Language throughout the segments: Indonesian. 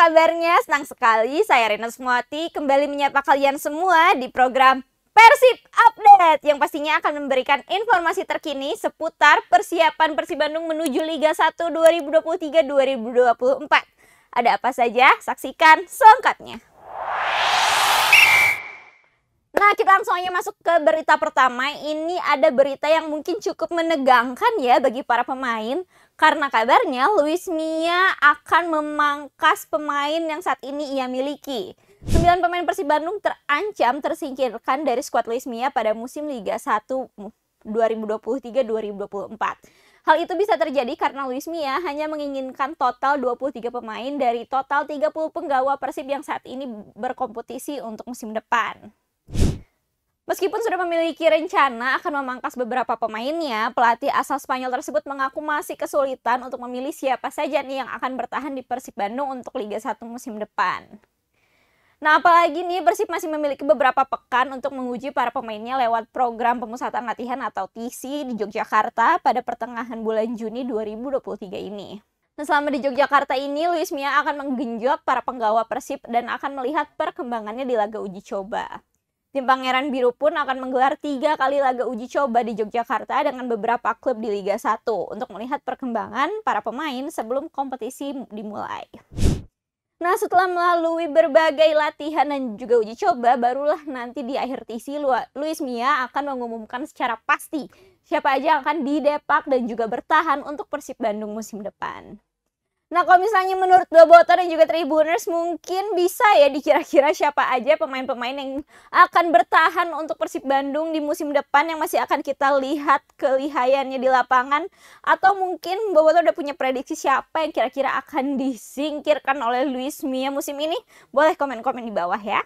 kabarnya? Senang sekali saya Rina Smuati kembali menyapa kalian semua di program Persib Update yang pastinya akan memberikan informasi terkini seputar persiapan Persib Bandung menuju Liga 1 2023-2024. Ada apa saja? Saksikan selengkapnya. Nah, kita langsung aja masuk ke berita pertama. Ini ada berita yang mungkin cukup menegangkan ya bagi para pemain karena kabarnya Luis Mia akan memangkas pemain yang saat ini ia miliki. sembilan pemain Persib Bandung terancam tersingkirkan dari skuad Luis Mia pada musim Liga 1 2023-2024. Hal itu bisa terjadi karena Luis Mia hanya menginginkan total 23 pemain dari total 30 penggawa Persib yang saat ini berkompetisi untuk musim depan. Meskipun sudah memiliki rencana akan memangkas beberapa pemainnya, pelatih asal Spanyol tersebut mengaku masih kesulitan untuk memilih siapa saja nih yang akan bertahan di Persib Bandung untuk Liga 1 musim depan. Nah apalagi nih Persib masih memiliki beberapa pekan untuk menguji para pemainnya lewat program pemusatan latihan atau TC di Yogyakarta pada pertengahan bulan Juni 2023 ini. Nah, selama di Yogyakarta ini, Luis Mia akan menggenjot para penggawa Persib dan akan melihat perkembangannya di laga uji coba. Tim Pangeran Biru pun akan menggelar tiga kali laga uji coba di Yogyakarta dengan beberapa klub di Liga 1 untuk melihat perkembangan para pemain sebelum kompetisi dimulai. Nah setelah melalui berbagai latihan dan juga uji coba, barulah nanti di akhir TC Luis Mia akan mengumumkan secara pasti siapa aja akan didepak dan juga bertahan untuk Persib Bandung musim depan. Nah kalau misalnya menurut Boboto dan juga Tribuners mungkin bisa ya dikira-kira siapa aja pemain-pemain yang akan bertahan untuk Persib Bandung di musim depan yang masih akan kita lihat kelihayannya di lapangan atau mungkin Boboto udah punya prediksi siapa yang kira-kira akan disingkirkan oleh Luis Mia musim ini? Boleh komen-komen di bawah ya.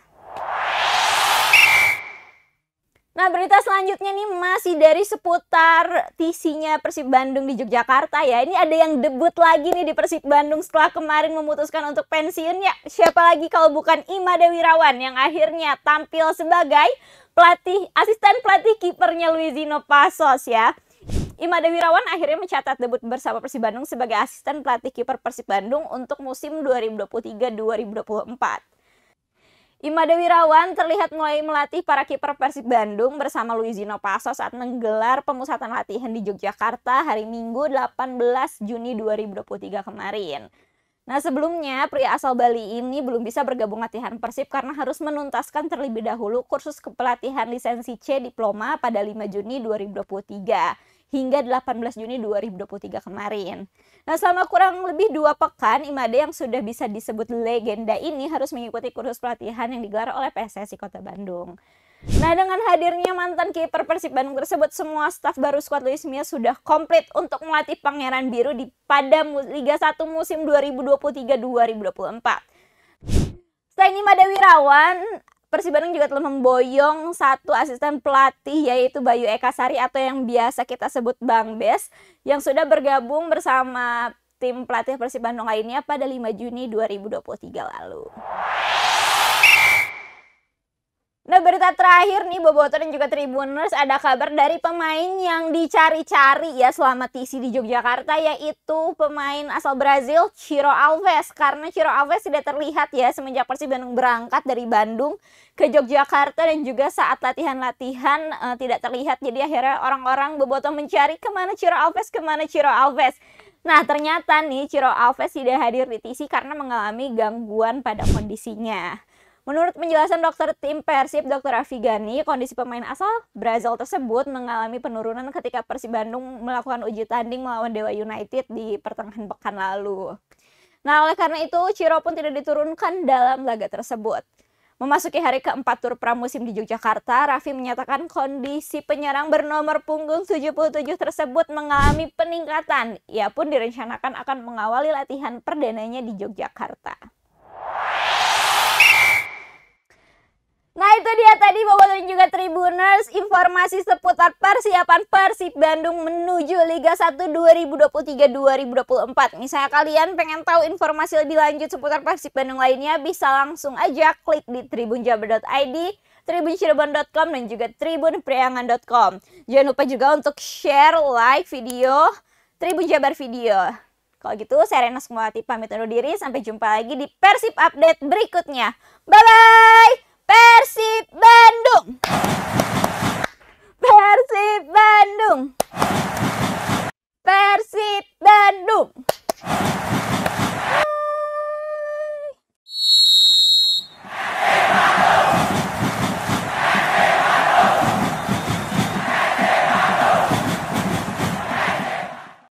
Nah, berita selanjutnya nih masih dari seputar TC-nya Persib Bandung di Yogyakarta ya. Ini ada yang debut lagi nih di Persib Bandung setelah kemarin memutuskan untuk pensiun ya. Siapa lagi kalau bukan Ima Dewirawan yang akhirnya tampil sebagai pelatih asisten pelatih kipernya Luizino Pasos ya. Ima Dewirawan akhirnya mencatat debut bersama Persib Bandung sebagai asisten pelatih kiper Persib Bandung untuk musim 2023-2024. Imade Wirawan terlihat mulai melatih para kiper Persib Bandung bersama Luizino Paso saat menggelar pemusatan latihan di Yogyakarta hari Minggu 18 Juni 2023 kemarin. Nah sebelumnya pria asal Bali ini belum bisa bergabung latihan Persib karena harus menuntaskan terlebih dahulu kursus kepelatihan lisensi C Diploma pada 5 Juni 2023 hingga 18 Juni 2023 kemarin. Nah, selama kurang lebih dua pekan, Imade yang sudah bisa disebut legenda ini harus mengikuti kursus pelatihan yang digelar oleh PSSI Kota Bandung. Nah, dengan hadirnya mantan kiper Persib Bandung tersebut, semua staf baru skuad Luis Mia sudah komplit untuk melatih Pangeran Biru di pada Liga 1 musim 2023-2024. Selain Imade Wirawan, Persib Bandung juga telah memboyong satu asisten pelatih yaitu Bayu Eka Sari atau yang biasa kita sebut Bang Bes yang sudah bergabung bersama tim pelatih Persib Bandung lainnya pada 5 Juni 2023 lalu. Nah berita terakhir nih Boboto dan juga Tribuners ada kabar dari pemain yang dicari-cari ya selama TC di Yogyakarta yaitu pemain asal Brazil Ciro Alves karena Ciro Alves tidak terlihat ya semenjak Persib Bandung berangkat dari Bandung ke Yogyakarta dan juga saat latihan-latihan uh, tidak terlihat jadi akhirnya orang-orang Boboto mencari kemana Ciro Alves kemana Ciro Alves Nah ternyata nih Ciro Alves tidak hadir di TC karena mengalami gangguan pada kondisinya Menurut penjelasan dokter tim Persib Dr. Afigani, kondisi pemain asal Brazil tersebut mengalami penurunan ketika Persib Bandung melakukan uji tanding melawan Dewa United di pertengahan pekan lalu. Nah, oleh karena itu Ciro pun tidak diturunkan dalam laga tersebut. Memasuki hari keempat tur pramusim di Yogyakarta, Raffi menyatakan kondisi penyerang bernomor punggung 77 tersebut mengalami peningkatan. Ia pun direncanakan akan mengawali latihan perdananya di Yogyakarta. Corners informasi seputar persiapan Persib Bandung menuju Liga 1 2023-2024. Misalnya kalian pengen tahu informasi lebih lanjut seputar Persib Bandung lainnya, bisa langsung aja klik di tribunjabar.id, tribuncirebon.com, dan juga tribunpriangan.com. Jangan lupa juga untuk share, like video Tribun Jabar Video. Kalau gitu, saya Rena Sumawati pamit undur diri. Sampai jumpa lagi di Persib Update berikutnya. Bye-bye! Persib Bandung.